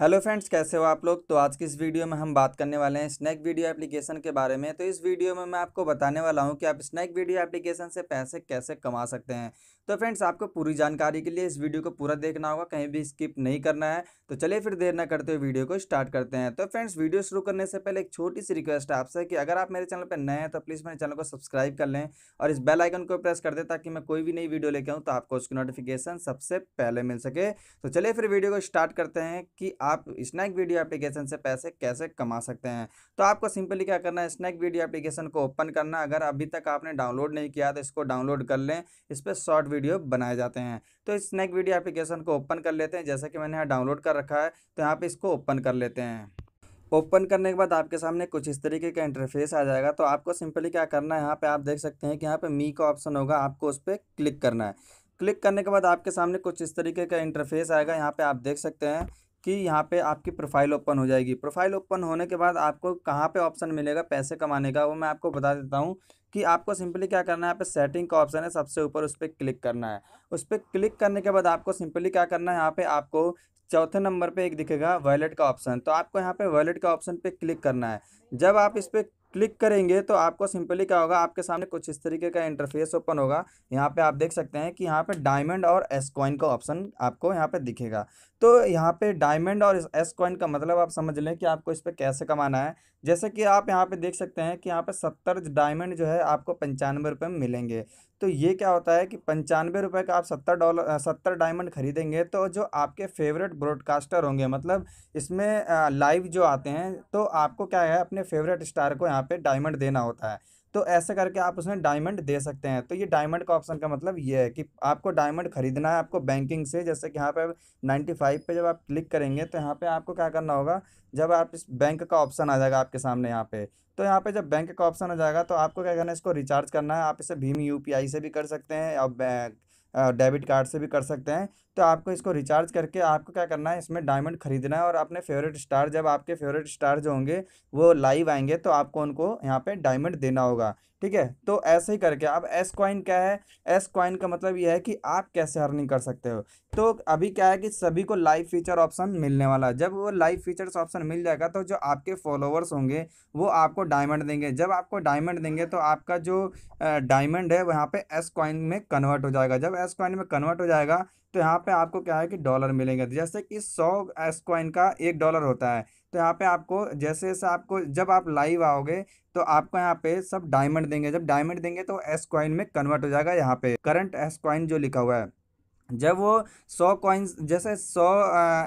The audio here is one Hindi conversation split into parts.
हेलो फ्रेंड्स कैसे हो आप लोग तो आज की इस वीडियो में हम बात करने वाले हैं स्नैक वीडियो एप्लीकेशन के बारे में तो इस वीडियो में मैं आपको बताने वाला हूं कि आप स्नैक वीडियो एप्लीकेशन से पैसे कैसे कमा सकते हैं तो फ्रेंड्स आपको पूरी जानकारी के लिए इस वीडियो को पूरा देखना होगा कहीं भी स्किप नहीं करना है तो चलिए फिर देर न करते हुए वीडियो को स्टार्ट करते हैं तो फ्रेंड्स वीडियो शुरू करने से पहले एक छोटी सी रिक्वेस्ट है आपसे कि अगर आप मेरे चैनल पर नए हैं तो प्लीज़ मेरे चैनल को सब्सक्राइब कर लें और इस बेल आइकन को प्रेस कर दें ताकि मैं कोई भी नई वीडियो लेकर आऊँ तो आपको उसकी नोटिफिकेशन सबसे पहले मिल सके तो चलिए फिर वीडियो को स्टार्ट करते हैं कि आप स्नैक वीडियो एप्लीकेशन से पैसे कैसे कमा सकते हैं तो आपको सिंपली क्या करना है स्नैक वीडियो एप्लीकेशन को ओपन करना अगर अभी तक आपने डाउनलोड नहीं किया तो इसको डाउनलोड कर लें इस पर शॉर्ट वीडियो बनाए जाते हैं तो स्नैक वीडियो एप्लीकेशन को ओपन कर लेते हैं जैसा कि मैंने यहाँ डाउनलोड कर रखा है तो यहाँ पर इसको ओपन कर लेते हैं ओपन करने के बाद आपके सामने कुछ इस तरीके का इंटरफेस आ जाएगा तो आपको सिंपली क्या करना है यहाँ पे आप देख सकते हैं कि यहाँ पे मी का ऑप्शन होगा आपको उस पर क्लिक करना है क्लिक करने के बाद आपके सामने कुछ इस तरीके का इंटरफेस आएगा यहाँ पे आप देख सकते हैं कि यहाँ पे आपकी प्रोफाइल ओपन हो जाएगी प्रोफाइल ओपन होने के बाद आपको कहाँ पे ऑप्शन मिलेगा पैसे कमाने का वो मैं आपको बता देता हूँ कि आपको सिंपली क्या करना है यहाँ पे सेटिंग का ऑप्शन है सबसे ऊपर उस पर क्लिक करना है उस पर क्लिक करने के बाद आपको सिंपली क्या करना है यहाँ पे आपको चौथे नंबर पे एक दिखेगा वॉलेट का ऑप्शन तो आपको यहाँ पे वॉलेट का ऑप्शन पे क्लिक करना है जब आप इस पर क्लिक करेंगे तो आपको सिंपली क्या होगा आपके सामने कुछ इस तरीके का इंटरफेस ओपन होगा यहाँ पे आप देख सकते हैं कि यहाँ पे डायमंड और एस कॉइन का ऑप्शन आपको यहाँ पे दिखेगा तो यहाँ पे डायमंड और एस कॉइन का मतलब आप समझ लें कि आपको इस पर कैसे कमाना है जैसे कि आप यहाँ पे देख सकते हैं कि यहाँ पे सत्तर डायमंड जो है आपको पंचानवे रुपये में मिलेंगे तो ये क्या होता है कि पंचानवे रुपये का आप सत्तर डॉलर सत्तर डायमंड खरीदेंगे तो जो आपके फेवरेट ब्रॉडकास्टर होंगे मतलब इसमें लाइव जो आते हैं तो आपको क्या है अपने फेवरेट स्टार को यहाँ पे डायमंड देना होता है तो ऐसे करके आप उसमें डायमंड दे सकते हैं तो ये डायमंड का ऑप्शन का मतलब ये है कि आपको डायमंड खरीदना है आपको बैंकिंग से जैसे कि यहाँ पे फाइव पर जब आप क्लिक करेंगे तो यहाँ पे आपको क्या करना होगा जब आप इस बैंक का ऑप्शन आ जाएगा आपके सामने यहाँ पे तो यहाँ पे जब बैंक का ऑप्शन आ जाएगा तो आपको क्या करना है इसको रिचार्ज करना है आप इसे भीम यू से भी कर सकते हैं और डेबिट कार्ड से भी कर सकते हैं तो आपको इसको रिचार्ज करके आपको क्या करना है इसमें डायमंड खरीदना है और अपने फेवरेट स्टार जब आपके फेवरेट स्टार जो होंगे वो लाइव आएंगे तो आपको उनको यहाँ पे डायमंड देना होगा ठीक है तो ऐसे ही करके अब एस क्वाइन क्या है एस क्वाइन का मतलब यह है कि आप कैसे अर्निंग कर सकते हो तो अभी क्या है कि सभी को लाइव फीचर ऑप्शन मिलने वाला है जब वो लाइव फीचर्स ऑप्शन मिल जाएगा तो जो आपके फॉलोअर्स होंगे वो आपको डायमंड देंगे जब आपको डायमंड देंगे तो आपका जो डायमंड है वहाँ पर एस क्वाइन में कन्वर्ट हो जाएगा जब एस क्वाइन में कन्वर्ट हो जाएगा तो यहाँ पे आपको क्या है कि डॉलर मिलेंगे जैसे कि सौ एस कॉइन का एक डॉलर होता है तो यहाँ पे आपको जैसे जैसे आपको जब आप लाइव आओगे तो आपको यहाँ पे सब डायमंड देंगे जब डायमंड देंगे तो एस कॉइन में कन्वर्ट हो जाएगा यहाँ पे करंट एस कॉइन जो लिखा हुआ है जब वो सौ कॉइन्स जैसे सौ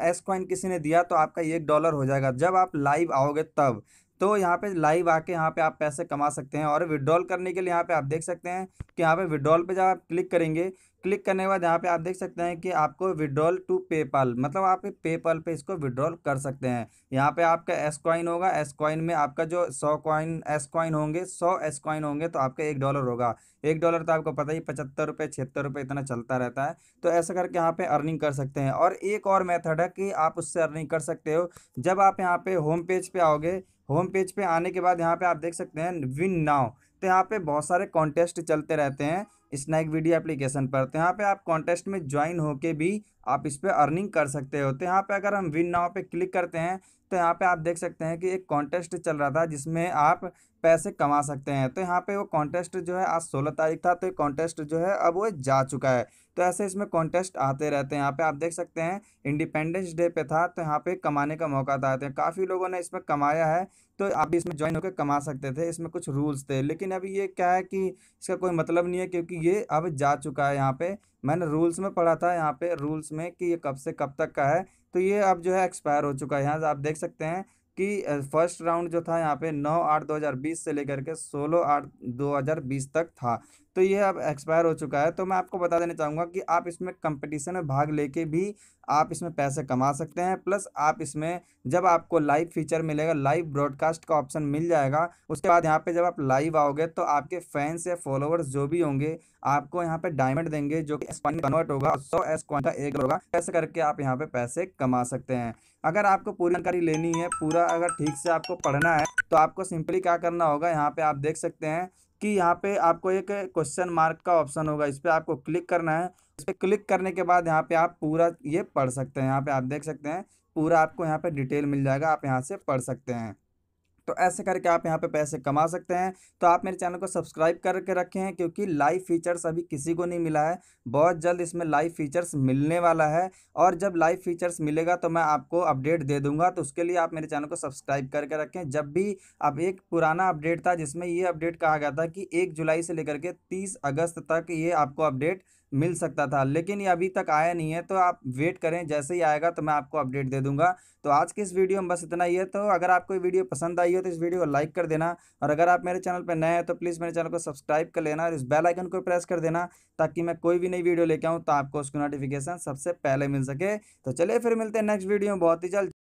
एस कॉइन किसी ने दिया तो आपका एक डॉलर हो जाएगा जब आप लाइव आओगे तब तो यहाँ पे लाइव आके यहाँ पे आप पैसे कमा सकते हैं और विड्रॉल करने के लिए यहाँ पे आप देख सकते हैं कि यहाँ पे विड्रॉल पे जब आप क्लिक करेंगे क्लिक करने के बाद यहाँ पे आप देख सकते हैं कि आपको विड्रॉल टू पेपाल मतलब आप पेपाल पे इसको विड्रॉल कर सकते हैं यहाँ पे आपका एस कॉइन होगा एस कॉइन में आपका जो सौ कॉइन एस कॉइन होंगे सौ एस कॉइन होंगे तो आपका एक डॉलर होगा एक डॉलर तो आपको पता ही पचहत्तर रुपये छिहत्तर रुपये इतना चलता रहता है तो ऐसा करके यहाँ पे अर्निंग कर सकते हैं और एक और मेथड है कि आप उससे अर्निंग कर सकते हो जब आप यहाँ पे होम पेज पे आओगे होम पेज पे आने के बाद यहाँ पे आप देख सकते हैं विन नाव तो यहाँ पे बहुत सारे कॉन्टेस्ट चलते रहते हैं स्नैक वीडियो एप्लीकेशन पर तो यहाँ पे आप कॉन्टेस्ट में ज्वाइन होके भी आप इस पर अर्निंग कर सकते हो तो यहाँ पे अगर हम विन नाव पे क्लिक करते हैं तो यहाँ पे आप देख सकते हैं कि एक कॉन्टेस्ट चल रहा था जिसमें आप पैसे कमा सकते हैं तो यहाँ पे वो कॉन्टेस्ट जो है आज सोलह तारीख था तो ये कॉन्टेस्ट जो है अब वो जा चुका है तो ऐसे इसमें कॉन्टेस्ट आते रहते हैं यहाँ पे आप देख सकते हैं इंडिपेंडेंस डे पे था तो यहाँ पे कमाने का मौका था हैं तो काफ़ी लोगों ने इसमें कमाया है तो आप इसमें ज्वाइन होकर कमा सकते थे इसमें कुछ रूल्स थे लेकिन अभी ये क्या है कि इसका कोई मतलब नहीं है क्योंकि ये अब जा चुका है यहाँ पे मैंने रूल्स में पढ़ा था यहाँ पे रूल्स में कि ये कब से कब तक का है तो ये अब जो है एक्सपायर हो चुका है यहाँ आप देख सकते हैं कि फर्स्ट राउंड जो था यहाँ पे नौ आठ बीस से लेकर के सोलह आठ बीस तक था तो ये अब एक्सपायर हो चुका है तो मैं आपको बता देना चाहूँगा कि आप इसमें कंपटीशन में भाग लेके भी आप इसमें पैसे कमा सकते हैं प्लस आप इसमें जब आपको लाइव फीचर मिलेगा लाइव ब्रॉडकास्ट का ऑप्शन मिल जाएगा उसके बाद यहाँ पे जब आप लाइव आओगे तो आपके फैंस या फॉलोवर्स जो भी होंगे आपको यहाँ पे डायमंड देंगे जो कि एस पॉइंट कन्वर्ट होगा सौ एस पॉइंट एक होगा ऐसे करके आप यहाँ पे पैसे कमा सकते हैं अगर आपको पूरी जानकारी लेनी है पूरा अगर ठीक से आपको पढ़ना है तो आपको सिंपली क्या करना होगा यहाँ पे आप देख सकते हैं कि यहाँ पे आपको एक क्वेश्चन मार्क का ऑप्शन होगा इस पर आपको क्लिक करना है इस पर क्लिक करने के बाद यहाँ पे आप पूरा ये पढ़ सकते हैं यहाँ पे आप देख सकते हैं पूरा आपको यहाँ पे डिटेल मिल जाएगा आप यहाँ से पढ़ सकते हैं तो ऐसे करके आप यहाँ पे पैसे कमा सकते हैं तो आप मेरे चैनल को सब्सक्राइब करके रखें हैं क्योंकि लाइव फीचर्स अभी किसी को नहीं मिला है बहुत जल्द इसमें लाइव फीचर्स मिलने वाला है और जब लाइव फीचर्स मिलेगा तो मैं आपको अपडेट दे दूंगा तो उसके लिए आप मेरे चैनल को सब्सक्राइब करके रखें जब भी अब एक पुराना अपडेट था जिसमें ये अपडेट कहा गया था कि एक जुलाई से लेकर के तीस अगस्त तक ये आपको अपडेट मिल सकता था लेकिन ये अभी तक आया नहीं है तो आप वेट करें जैसे ही आएगा तो मैं आपको अपडेट दे दूंगा तो आज की इस वीडियो में बस इतना ही है तो अगर आपको ये वीडियो पसंद आई हो तो इस वीडियो को लाइक कर देना और अगर आप मेरे चैनल पर नए हैं तो प्लीज़ मेरे चैनल को सब्सक्राइब कर लेना और इस बेल आइकन को प्रेस कर देना ताकि मैं कोई भी नई वीडियो लेके आऊँ तो आपको उसकी नोटिफिकेशन सबसे पहले मिल सके तो चलिए फिर मिलते हैं नेक्स्ट वीडियो में बहुत ही जल्द